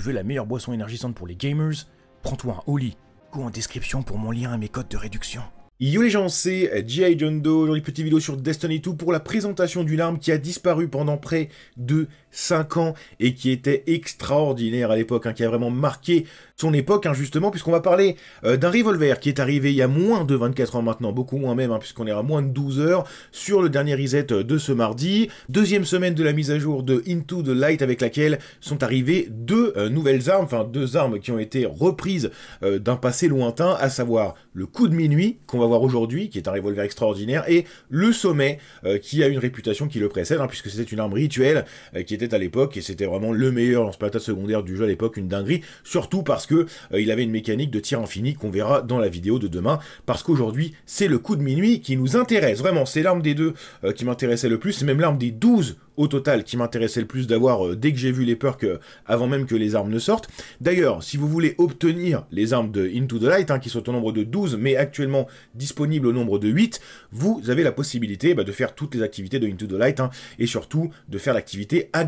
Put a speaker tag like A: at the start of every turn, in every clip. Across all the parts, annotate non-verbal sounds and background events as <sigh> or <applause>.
A: tu veux la meilleure boisson énergisante pour les gamers, prends-toi un Oli. Go en description pour mon lien et mes codes de réduction. Yo les gens, c'est G.I. John Doe, aujourd'hui petite vidéo sur Destiny 2 pour la présentation d'une arme qui a disparu pendant près de 5 ans et qui était extraordinaire à l'époque, hein, qui a vraiment marqué son époque hein, justement, puisqu'on va parler euh, d'un revolver qui est arrivé il y a moins de 24 ans maintenant, beaucoup moins même, hein, puisqu'on est à moins de 12 heures sur le dernier reset de ce mardi. Deuxième semaine de la mise à jour de Into the Light avec laquelle sont arrivées deux euh, nouvelles armes, enfin deux armes qui ont été reprises euh, d'un passé lointain, à savoir le coup de minuit qu'on va voir aujourd'hui, qui est un revolver extraordinaire, et le sommet qui a une réputation qui le précède, puisque c'était une arme rituelle qui est était à l'époque, et c'était vraiment le meilleur lance-patate secondaire du jeu à l'époque, une dinguerie, surtout parce que euh, il avait une mécanique de tir infini qu'on verra dans la vidéo de demain, parce qu'aujourd'hui, c'est le coup de minuit qui nous intéresse, vraiment, c'est l'arme des deux euh, qui m'intéressait le plus, c'est même l'arme des 12 au total qui m'intéressait le plus d'avoir euh, dès que j'ai vu les perks avant même que les armes ne sortent. D'ailleurs, si vous voulez obtenir les armes de Into the Light, hein, qui sont au nombre de 12, mais actuellement disponibles au nombre de 8, vous avez la possibilité bah, de faire toutes les activités de Into the Light, hein, et surtout de faire l'activité à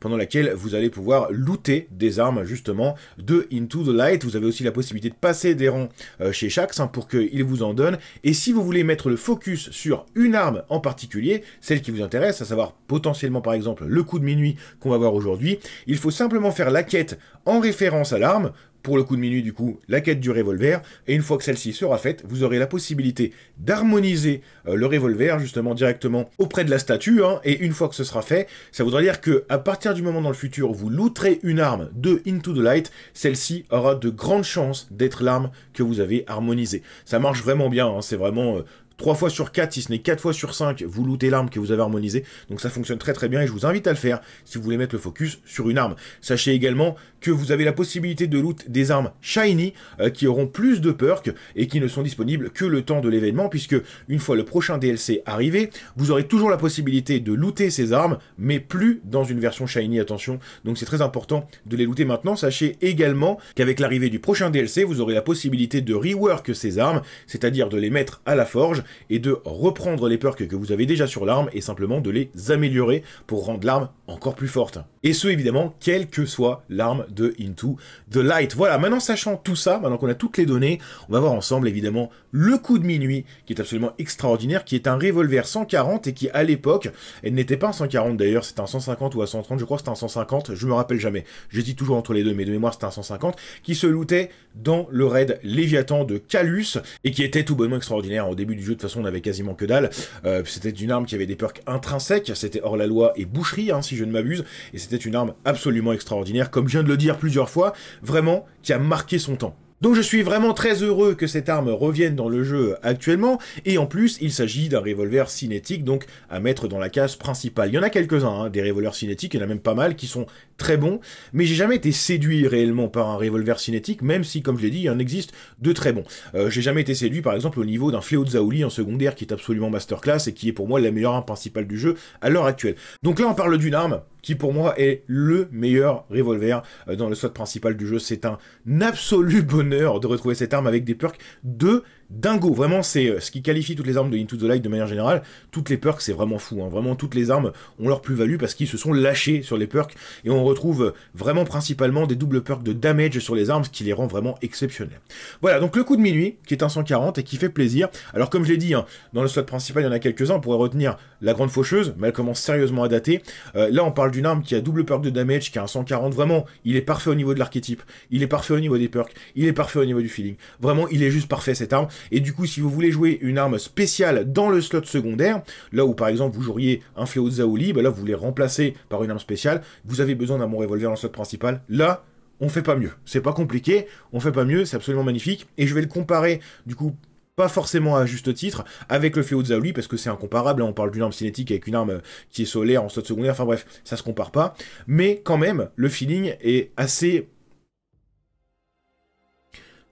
A: pendant laquelle vous allez pouvoir looter des armes justement de Into the Light. Vous avez aussi la possibilité de passer des rangs euh, chez Shax hein, pour qu'il vous en donne. Et si vous voulez mettre le focus sur une arme en particulier, celle qui vous intéresse, à savoir potentiellement par exemple le coup de minuit qu'on va voir aujourd'hui, il faut simplement faire la quête en référence à l'arme, pour le coup de minuit du coup la quête du revolver, et une fois que celle-ci sera faite, vous aurez la possibilité d'harmoniser euh, le revolver justement directement auprès de la statue, hein. et une fois que ce sera fait, ça voudra dire que à partir du moment dans le futur où vous looterez une arme de Into the Light, celle-ci aura de grandes chances d'être l'arme que vous avez harmonisée. Ça marche vraiment bien, hein. c'est vraiment euh, 3 fois sur 4, si ce n'est 4 fois sur 5, vous lootez l'arme que vous avez harmonisée. Donc ça fonctionne très très bien et je vous invite à le faire si vous voulez mettre le focus sur une arme. Sachez également que vous avez la possibilité de loot des armes shiny euh, qui auront plus de perks et qui ne sont disponibles que le temps de l'événement puisque une fois le prochain DLC arrivé, vous aurez toujours la possibilité de looter ces armes mais plus dans une version shiny, attention. Donc c'est très important de les looter maintenant. Sachez également qu'avec l'arrivée du prochain DLC, vous aurez la possibilité de rework ces armes, c'est-à-dire de les mettre à la forge et de reprendre les perks que vous avez déjà sur l'arme et simplement de les améliorer pour rendre l'arme encore plus forte. Et ce, évidemment, quelle que soit l'arme de Into the Light. Voilà, maintenant sachant tout ça, maintenant qu'on a toutes les données, on va voir ensemble, évidemment, le coup de minuit, qui est absolument extraordinaire, qui est un revolver 140 et qui, à l'époque, elle n'était pas un 140 d'ailleurs, c'était un 150 ou un 130, je crois que c'était un 150, je me rappelle jamais. J'hésite toujours entre les deux, mais de mémoire c'était un 150, qui se lootait dans le raid Léviathan de Calus et qui était tout bonnement extraordinaire. Au début du jeu, de toute façon, on avait quasiment que dalle. Euh, c'était une arme qui avait des perks intrinsèques, c'était hors la loi et boucherie, hein, si je ne m'abuse, et c'était une arme absolument extraordinaire, comme je viens de le dire plusieurs fois, vraiment qui a marqué son temps. Donc je suis vraiment très heureux que cette arme revienne dans le jeu actuellement, et en plus il s'agit d'un revolver cinétique, donc à mettre dans la case principale. Il y en a quelques-uns, hein, des revolvers cinétiques, il y en a même pas mal qui sont très bons, mais j'ai jamais été séduit réellement par un revolver cinétique, même si comme je l'ai dit, il en existe de très bons. Euh, j'ai jamais été séduit par exemple au niveau d'un Fléau de Zaouli en secondaire qui est absolument masterclass et qui est pour moi la meilleure arme principale du jeu à l'heure actuelle. Donc là on parle d'une arme qui pour moi est le meilleur revolver euh, dans le slot principal du jeu. C'est un absolu <laughs> bonheur de retrouver cette arme avec des perks de dingo. Vraiment, c'est euh, ce qui qualifie toutes les armes de Into the Light de manière générale. Toutes les perks, c'est vraiment fou. Hein. Vraiment, toutes les armes ont leur plus-value parce qu'ils se sont lâchés sur les perks. Et on retrouve euh, vraiment principalement des doubles perks de damage sur les armes, ce qui les rend vraiment exceptionnels. Voilà, donc le coup de minuit, qui est un 140 et qui fait plaisir. Alors, comme je l'ai dit, hein, dans le slot principal, il y en a quelques-uns. On pourrait retenir la Grande Faucheuse, mais elle commence sérieusement à dater. Euh, là, on parle d'une arme qui a double perk de damage, qui a un 140. Vraiment, il est parfait au niveau de l'archétype. Il est parfait au niveau des perks. Il est parfait au niveau du feeling. Vraiment, il est juste parfait cette arme. Et du coup, si vous voulez jouer une arme spéciale dans le slot secondaire, là où par exemple vous joueriez un fléau de Zaoli, bah là vous voulez remplacer par une arme spéciale, vous avez besoin d'un bon revolver dans le slot principal, là on fait pas mieux. C'est pas compliqué, on fait pas mieux, c'est absolument magnifique. Et je vais le comparer du coup pas forcément à juste titre, avec le fléau de Zaoli, parce que c'est incomparable, hein. on parle d'une arme cinétique avec une arme qui est solaire en slot secondaire, enfin bref, ça se compare pas, mais quand même, le feeling est assez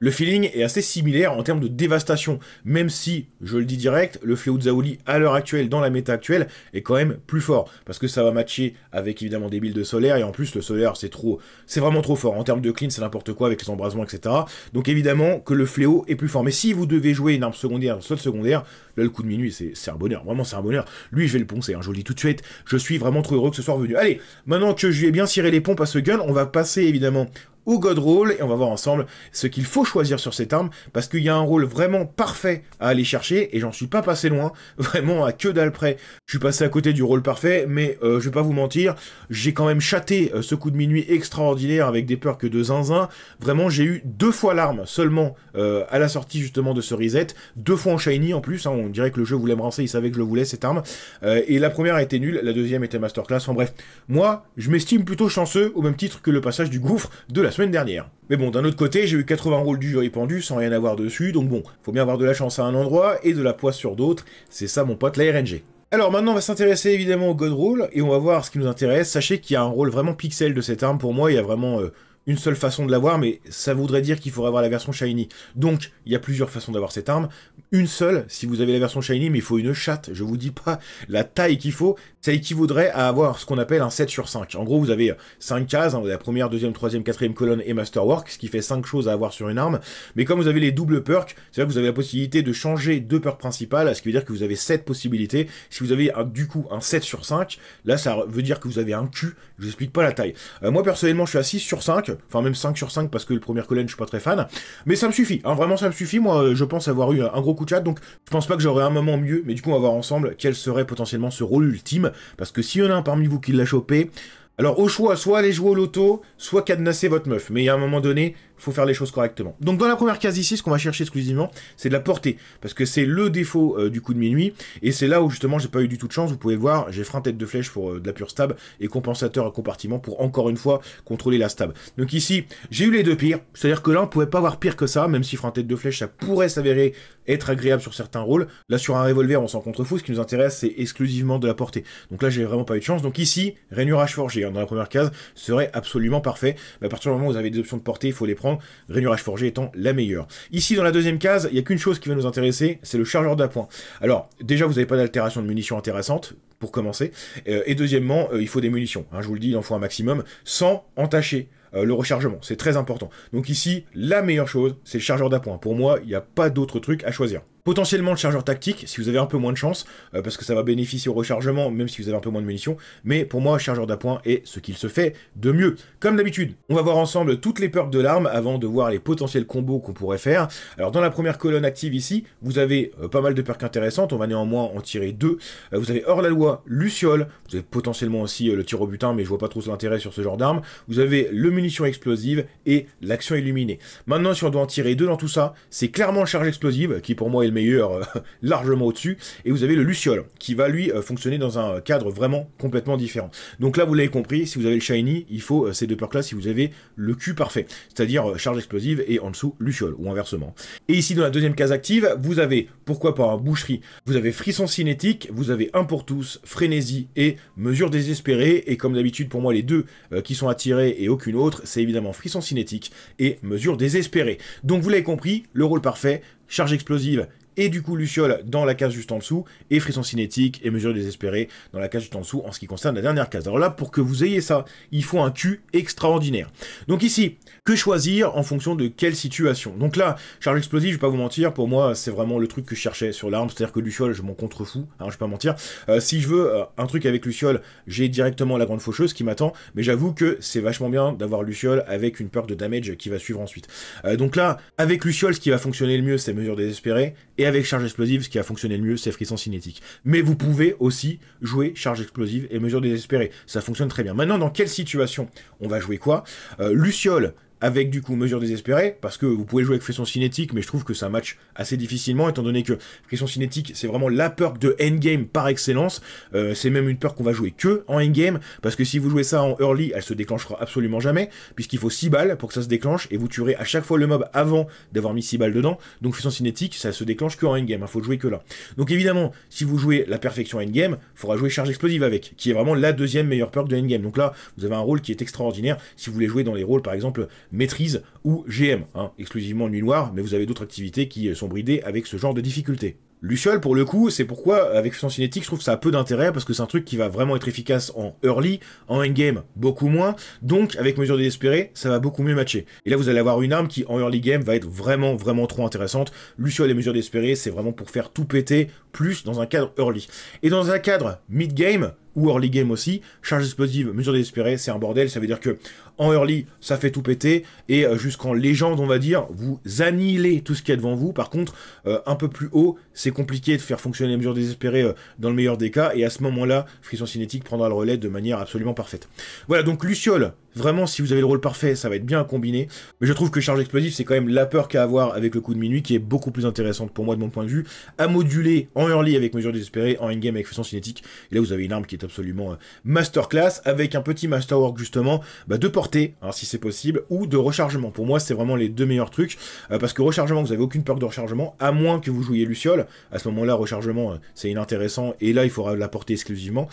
A: le feeling est assez similaire en termes de dévastation, même si, je le dis direct, le fléau de Zaoli à l'heure actuelle, dans la méta actuelle, est quand même plus fort, parce que ça va matcher avec évidemment des builds de solaire, et en plus le solaire c'est trop, c'est vraiment trop fort, en termes de clean c'est n'importe quoi avec les embrasements etc. Donc évidemment que le fléau est plus fort, mais si vous devez jouer une arme secondaire, un secondaire, là le coup de minuit c'est un bonheur, vraiment c'est un bonheur, lui je vais le poncer, hein, je vous le dis tout de suite, je suis vraiment trop heureux que ce soit revenu. Allez, maintenant que je vais bien cirer les pompes à ce gun, on va passer évidemment God Roll, et on va voir ensemble ce qu'il faut choisir sur cette arme, parce qu'il y a un rôle vraiment parfait à aller chercher, et j'en suis pas passé loin, <laughs> vraiment à que dalle près. Je suis passé à côté du rôle parfait, mais euh, je vais pas vous mentir, j'ai quand même chaté euh, ce coup de minuit extraordinaire avec des peurs que de zinzin. Vraiment, j'ai eu deux fois l'arme seulement euh, à la sortie justement de ce reset, deux fois en shiny en plus, hein, on dirait que le jeu voulait me rincer, il savait que je le voulais cette arme, et la première était nulle, la deuxième était masterclass, en bref. Moi, je m'estime plutôt chanceux, au même titre que le passage du gouffre de la dernière. Mais bon, d'un autre côté, j'ai eu 80 rôles du jury pendu sans rien avoir dessus, donc bon, faut bien avoir de la chance à un endroit et de la poisse sur d'autres, c'est ça mon pote la RNG. Alors maintenant on va s'intéresser évidemment au God Roll et on va voir ce qui nous intéresse. Sachez qu'il y a un rôle vraiment pixel de cette arme pour moi, il y a vraiment euh, une seule façon de l'avoir, mais ça voudrait dire qu'il faudrait avoir la version Shiny. Donc, il y a plusieurs façons d'avoir cette arme. Une seule, si vous avez la version Shiny, mais il faut une chatte. Je vous dis pas la taille qu'il faut. Ça équivaudrait à avoir ce qu'on appelle un 7 sur 5. En gros, vous avez 5 cases, hein, la première, deuxième, troisième, quatrième colonne et Masterwork, ce qui fait 5 choses à avoir sur une arme. Mais comme vous avez les doubles perks, c'est-à-dire que vous avez la possibilité de changer deux perks principales, ce qui veut dire que vous avez 7 possibilités. Si vous avez un, du coup un 7 sur 5, là, ça veut dire que vous avez un cul. Je n'explique pas la taille. Euh, moi, personnellement, je suis à 6 sur 5 enfin même 5 sur 5 parce que le premier colonne je suis pas très fan. Mais ça me suffit, hein. vraiment ça me suffit. Moi, euh, je pense avoir eu un gros coup de chat, donc je pense pas que j'aurai un moment mieux. Mais du coup, on va voir ensemble quel serait potentiellement ce rôle ultime. Parce que s'il y en a un parmi vous qui l'a chopé, alors au choix, soit aller jouer au loto, soit cadenasser votre meuf. Mais il y a un moment donné, faut faire les choses correctement. Donc dans la première case ici, ce qu'on va chercher exclusivement, c'est de la portée, parce que c'est le défaut euh, du coup de minuit, et c'est là où justement j'ai pas eu du tout de chance, vous pouvez voir, j'ai frein tête de flèche pour euh, de la pure stab, et compensateur à compartiment pour encore une fois contrôler la stab. Donc ici, j'ai eu les deux pires, c'est-à-dire que là on pouvait pas avoir pire que ça, même si frein tête de flèche ça pourrait s'avérer être agréable sur certains rôles, là sur un revolver on s'en contrefout ce qui nous intéresse c'est exclusivement de la portée. Donc là j'ai vraiment pas eu de chance, donc ici, rainurage forgé hein. dans la première case serait absolument parfait, mais à partir du moment où vous avez des options de portée, il faut les prendre, Rénurage forgé étant la meilleure. Ici, dans la deuxième case, il n'y a qu'une chose qui va nous intéresser, c'est le chargeur d'appoint. Alors, déjà, vous n'avez pas d'altération de munitions intéressante, pour commencer. Euh, et deuxièmement, euh, il faut des munitions. Hein, je vous le dis, il en faut un maximum, sans entacher. Euh, le rechargement. C'est très important. Donc ici, la meilleure chose, c'est le chargeur d'appoint. Pour moi, il n'y a pas d'autre truc à choisir potentiellement le chargeur tactique, si vous avez un peu moins de chance, euh, parce que ça va bénéficier au rechargement, même si vous avez un peu moins de munitions, mais pour moi, chargeur d'appoint est ce qu'il se fait de mieux. Comme d'habitude, on va voir ensemble toutes les perks de l'arme avant de voir les potentiels combos qu'on pourrait faire. Alors dans la première colonne active ici, vous avez euh, pas mal de perks intéressantes, on va néanmoins en tirer deux. Euh, vous avez hors la loi, Luciole, vous avez potentiellement aussi le tir au butin, mais je vois pas trop l'intérêt sur ce genre d'arme. Vous avez le munition explosive et l'action illuminée. Maintenant, si on doit en tirer deux dans tout ça, c'est clairement charge explosive, qui pour moi est le meilleur, euh, <laughs> largement au-dessus. Et vous avez le Luciole, qui va lui euh, fonctionner dans un cadre vraiment complètement différent. Donc là, vous l'avez compris, si vous avez le Shiny, il faut euh, ces deux perks-là si vous avez le cul parfait, c'est-à-dire charge explosive et en dessous Luciole, ou inversement. Et ici, dans la deuxième case active, vous avez, pourquoi pas, un hein, boucherie, vous avez frisson cinétique, vous avez un pour tous, frénésie et mesure désespérée, et comme d'habitude pour moi, les deux qui sont attirés et aucune autre, c'est évidemment frisson cinétique et mesure désespérée. Donc vous l'avez compris, le rôle parfait, charge explosive et du coup Luciole dans la case juste en dessous, et Frisson Cinétique et Mesure Désespérée dans la case juste en dessous en ce qui concerne la dernière case. Alors là, pour que vous ayez ça, il faut un cul extraordinaire. Donc ici, que choisir en fonction de quelle situation Donc là, charge explosive, je vais pas vous mentir, pour moi, c'est vraiment le truc que je cherchais sur l'arme, c'est-à-dire que Luciole, je m'en contrefous, hein, je vais pas mentir. Euh, si je veux euh, un truc avec Luciole, j'ai directement la Grande Faucheuse qui m'attend, mais j'avoue que c'est vachement bien d'avoir Luciole avec une peur de damage qui va suivre ensuite. Euh, donc là, avec Luciole, ce qui va fonctionner le mieux, c'est Mesure Désespérée, et avec charge explosive, ce qui a fonctionné le mieux, c'est frisson cinétique. Mais vous pouvez aussi jouer charge explosive et mesure désespérée. Ça fonctionne très bien. Maintenant, dans quelle situation on va jouer quoi euh, Luciole, avec du coup mesure désespérée, parce que vous pouvez jouer avec Frisson Cinétique, mais je trouve que ça match assez difficilement, étant donné que Frisson Cinétique, c'est vraiment la perk de endgame par excellence, euh, c'est même une perk qu'on va jouer que en endgame, parce que si vous jouez ça en early, elle se déclenchera absolument jamais, puisqu'il faut 6 balles pour que ça se déclenche, et vous tuerez à chaque fois le mob avant d'avoir mis 6 balles dedans, donc Frisson Cinétique, ça se déclenche que en endgame, il hein, faut jouer que là. Donc évidemment, si vous jouez la perfection endgame, il faudra jouer charge explosive avec, qui est vraiment la deuxième meilleure perk de endgame, donc là, vous avez un rôle qui est extraordinaire, si vous voulez jouer dans les rôles, par exemple, maîtrise ou GM, hein, exclusivement nuit noire, mais vous avez d'autres activités qui euh, sont bridées avec ce genre de difficultés. Luciole, pour le coup, c'est pourquoi, euh, avec son Cinétique, je trouve que ça a peu d'intérêt, parce que c'est un truc qui va vraiment être efficace en early, en endgame, beaucoup moins, donc, avec Mesure Désespérée, ça va beaucoup mieux matcher. Et là, vous allez avoir une arme qui, en early game, va être vraiment, vraiment trop intéressante. Luciole et Mesure d'Espérer, c'est vraiment pour faire tout péter, plus dans un cadre early. Et dans un cadre mid-game, ou early game aussi. Charge explosive, mesure désespérée, c'est un bordel. Ça veut dire que en early, ça fait tout péter. Et euh, jusqu'en légende, on va dire, vous annihilez tout ce qu'il y a devant vous. Par contre, euh, un peu plus haut, c'est compliqué de faire fonctionner les mesures désespérées euh, dans le meilleur des cas. Et à ce moment-là, Frisson Cinétique prendra le relais de manière absolument parfaite. Voilà, donc Luciole, vraiment, si vous avez le rôle parfait, ça va être bien combiné. Mais je trouve que Charge explosive, c'est quand même la peur qu'à avoir avec le coup de minuit, qui est beaucoup plus intéressante pour moi de mon point de vue, à moduler en early avec mesure désespérée, en endgame avec Frisson Cinétique. Et là, vous avez une arme qui est absolument euh, masterclass, avec un petit masterwork justement bah, de portée, hein, si c'est possible, ou de rechargement. Pour moi, c'est vraiment les deux meilleurs trucs, euh, parce que rechargement, vous avez aucune peur de rechargement, à moins que vous jouiez Luciole. À ce moment-là, rechargement, euh, c'est inintéressant, et là, il faudra la porter exclusivement.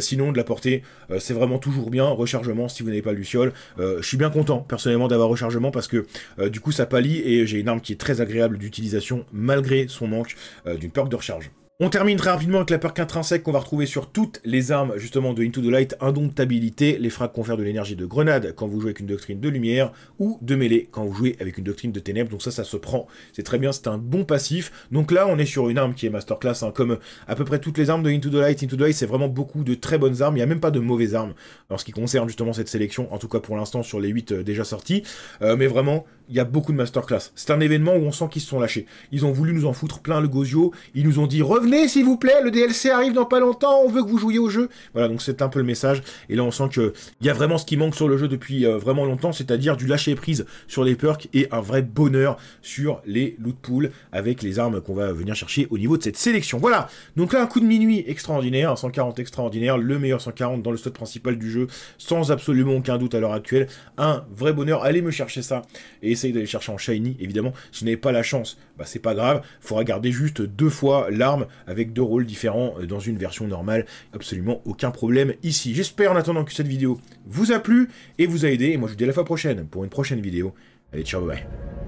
A: sinon, de la porter, c'est vraiment toujours bien. Rechargement, si vous n'avez pas Luciole, je suis bien content, personnellement, d'avoir rechargement, parce que du coup, ça pallie, et j'ai une arme qui est très agréable d'utilisation, malgré son manque d'une peur de recharge. On termine très rapidement avec la peur intrinsèque qu'on va retrouver sur toutes les armes justement de Into the Light, indomptabilité, les frags fait de l'énergie de grenade quand vous jouez avec une doctrine de lumière, ou de mêlée quand vous jouez avec une doctrine de ténèbres, donc ça, ça se prend. C'est très bien, c'est un bon passif. Donc là, on est sur une arme qui est masterclass, hein, comme à peu près toutes les armes de Into the Light. Into the Light, c'est vraiment beaucoup de très bonnes armes, il n'y a même pas de mauvaises armes, en ce qui concerne justement cette sélection, en tout cas pour l'instant sur les 8 euh, déjà sortis, euh, mais vraiment, il y a beaucoup de masterclass. C'est un événement où on sent qu'ils se sont lâchés. Ils ont voulu nous en foutre plein le gozio, ils nous ont dit revenez s'il vous plaît, le DLC arrive dans pas longtemps, on veut que vous jouiez au jeu. Voilà, donc c'est un peu le message. Et là, on sent qu'il y a vraiment ce qui manque sur le jeu depuis euh, vraiment longtemps, c'est-à-dire du lâcher prise sur les perks et un vrai bonheur sur les loot pools avec les armes qu'on va venir chercher au niveau de cette sélection. Voilà, donc là, un coup de minuit extraordinaire, un 140 extraordinaire, le meilleur 140 dans le stock principal du jeu, sans absolument aucun doute à l'heure actuelle. Un vrai bonheur, allez me chercher ça et essayez d'aller chercher en shiny, évidemment. Si vous n'avez pas la chance, bah c'est pas grave, Il faudra garder juste deux fois l'arme avec deux rôles différents euh, dans une version normale. Absolument aucun problème ici. J'espère en attendant que cette vidéo vous a plu et vous a aidé. Et moi je vous dis à la fois prochaine pour une prochaine vidéo. Allez, ciao, bye bye.